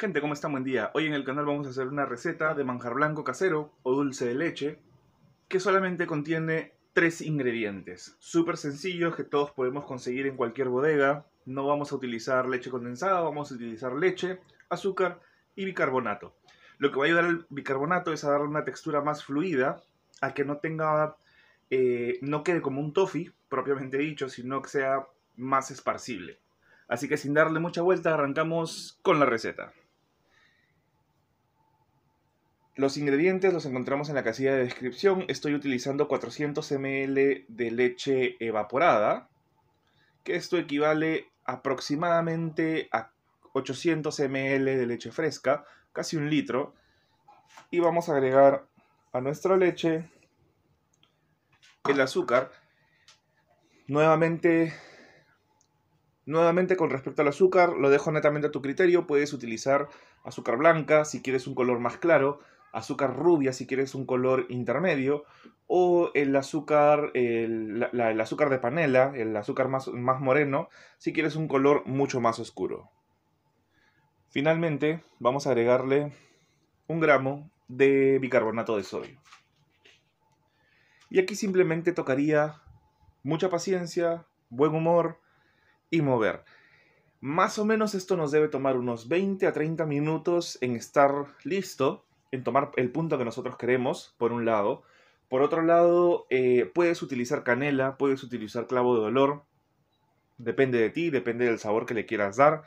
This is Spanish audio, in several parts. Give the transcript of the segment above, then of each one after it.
Gente, ¿cómo están? Buen día. Hoy en el canal vamos a hacer una receta de manjar blanco casero o dulce de leche que solamente contiene tres ingredientes. Súper sencillos que todos podemos conseguir en cualquier bodega. No vamos a utilizar leche condensada, vamos a utilizar leche, azúcar y bicarbonato. Lo que va a ayudar al bicarbonato es a darle una textura más fluida, a que no tenga, eh, no quede como un toffee, propiamente dicho, sino que sea más esparcible. Así que sin darle mucha vuelta arrancamos con la receta. Los ingredientes los encontramos en la casilla de descripción. Estoy utilizando 400 ml de leche evaporada, que esto equivale aproximadamente a 800 ml de leche fresca, casi un litro. Y vamos a agregar a nuestra leche el azúcar. Nuevamente, nuevamente con respecto al azúcar, lo dejo netamente a tu criterio. Puedes utilizar azúcar blanca si quieres un color más claro azúcar rubia si quieres un color intermedio, o el azúcar, el, azúcar de panela, el azúcar más, más moreno, si quieres un color mucho más oscuro. Finalmente, vamos a agregarle un gramo de bicarbonato de sodio. Y aquí simplemente tocaría mucha paciencia, buen humor y mover. Más o menos esto nos debe tomar unos 20 a 30 minutos en estar listo en tomar el punto que nosotros queremos, por un lado. Por otro lado, eh, puedes utilizar canela, puedes utilizar clavo de olor. Depende de ti, depende del sabor que le quieras dar.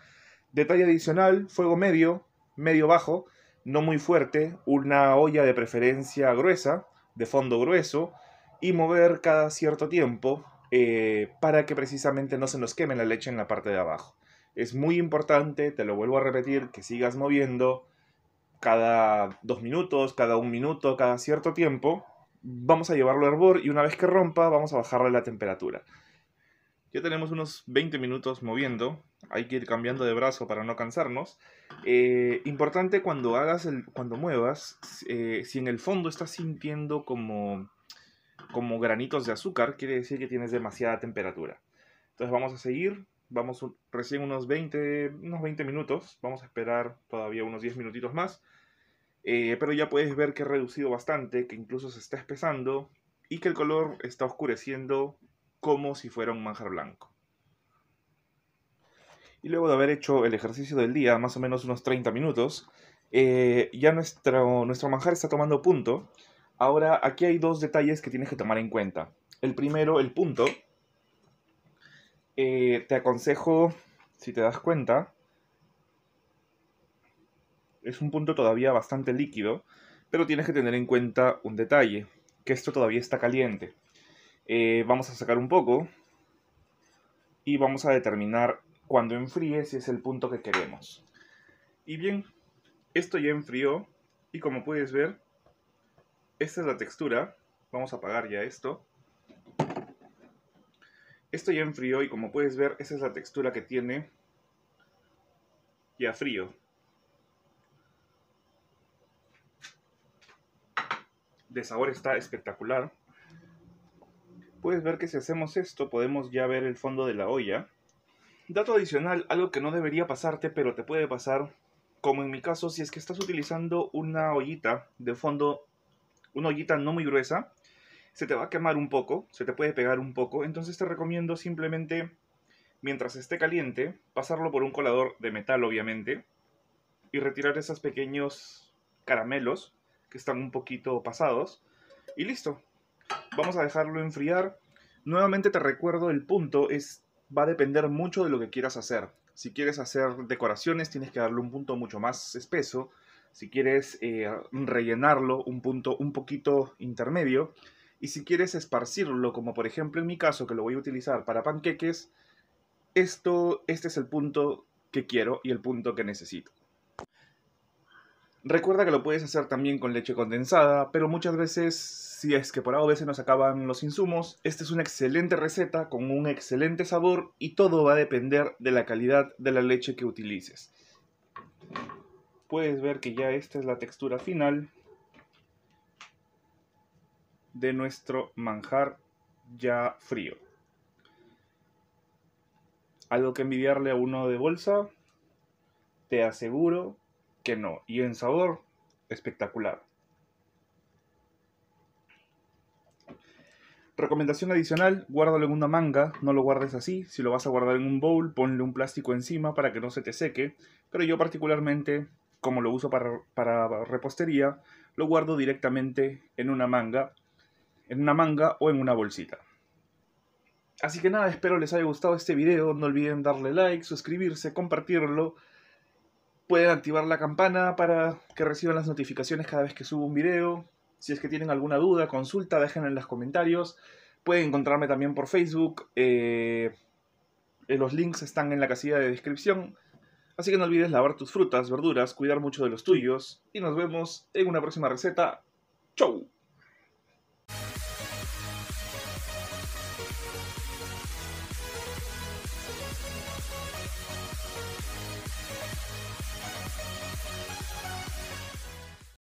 Detalle adicional, fuego medio, medio bajo, no muy fuerte, una olla de preferencia gruesa, de fondo grueso, y mover cada cierto tiempo eh, para que precisamente no se nos queme la leche en la parte de abajo. Es muy importante, te lo vuelvo a repetir, que sigas moviendo, cada dos minutos, cada un minuto, cada cierto tiempo, vamos a llevarlo a hervor y una vez que rompa vamos a bajarle la temperatura. Ya tenemos unos 20 minutos moviendo, hay que ir cambiando de brazo para no cansarnos. Eh, importante cuando hagas el, cuando muevas, eh, si en el fondo estás sintiendo como, como granitos de azúcar, quiere decir que tienes demasiada temperatura. Entonces vamos a seguir Vamos recién unos 20, unos 20 minutos. Vamos a esperar todavía unos 10 minutitos más. Eh, pero ya puedes ver que ha reducido bastante, que incluso se está espesando y que el color está oscureciendo como si fuera un manjar blanco. Y luego de haber hecho el ejercicio del día, más o menos unos 30 minutos, eh, ya nuestro, nuestro manjar está tomando punto. Ahora, aquí hay dos detalles que tienes que tomar en cuenta. El primero, el punto, eh, te aconsejo, si te das cuenta, es un punto todavía bastante líquido, pero tienes que tener en cuenta un detalle, que esto todavía está caliente. Eh, vamos a sacar un poco y vamos a determinar cuando enfríe si es el punto que queremos. Y bien, esto ya enfrió y como puedes ver, esta es la textura. Vamos a apagar ya esto. Esto ya enfrió y como puedes ver, esa es la textura que tiene ya frío. De sabor está espectacular. Puedes ver que si hacemos esto podemos ya ver el fondo de la olla. Dato adicional, algo que no debería pasarte pero te puede pasar, como en mi caso, si es que estás utilizando una ollita de fondo, una ollita no muy gruesa, se te va a quemar un poco, se te puede pegar un poco, entonces te recomiendo simplemente, mientras esté caliente, pasarlo por un colador de metal, obviamente, y retirar esos pequeños caramelos que están un poquito pasados, y listo. Vamos a dejarlo enfriar. Nuevamente te recuerdo, el punto es, va a depender mucho de lo que quieras hacer. Si quieres hacer decoraciones, tienes que darle un punto mucho más espeso. Si quieres eh, rellenarlo, un punto un poquito intermedio. Y si quieres esparcirlo, como por ejemplo en mi caso, que lo voy a utilizar para panqueques, esto, este es el punto que quiero y el punto que necesito. Recuerda que lo puedes hacer también con leche condensada, pero muchas veces, si es que por algo veces nos acaban los insumos, esta es una excelente receta con un excelente sabor y todo va a depender de la calidad de la leche que utilices. Puedes ver que ya esta es la textura final de nuestro manjar ya frío. ¿Algo que envidiarle a uno de bolsa? Te aseguro que no. Y en sabor, espectacular. Recomendación adicional, guárdalo en una manga, no lo guardes así, si lo vas a guardar en un bowl, ponle un plástico encima para que no se te seque, pero yo particularmente, como lo uso para, para repostería, lo guardo directamente en una manga en una manga o en una bolsita. Así que nada, espero les haya gustado este video. No olviden darle like, suscribirse, compartirlo. Pueden activar la campana para que reciban las notificaciones cada vez que subo un video. Si es que tienen alguna duda, consulta, déjenla en los comentarios. Pueden encontrarme también por Facebook. Eh, los links están en la casilla de descripción. Así que no olvides lavar tus frutas, verduras, cuidar mucho de los tuyos. Y nos vemos en una próxima receta. ¡Chau!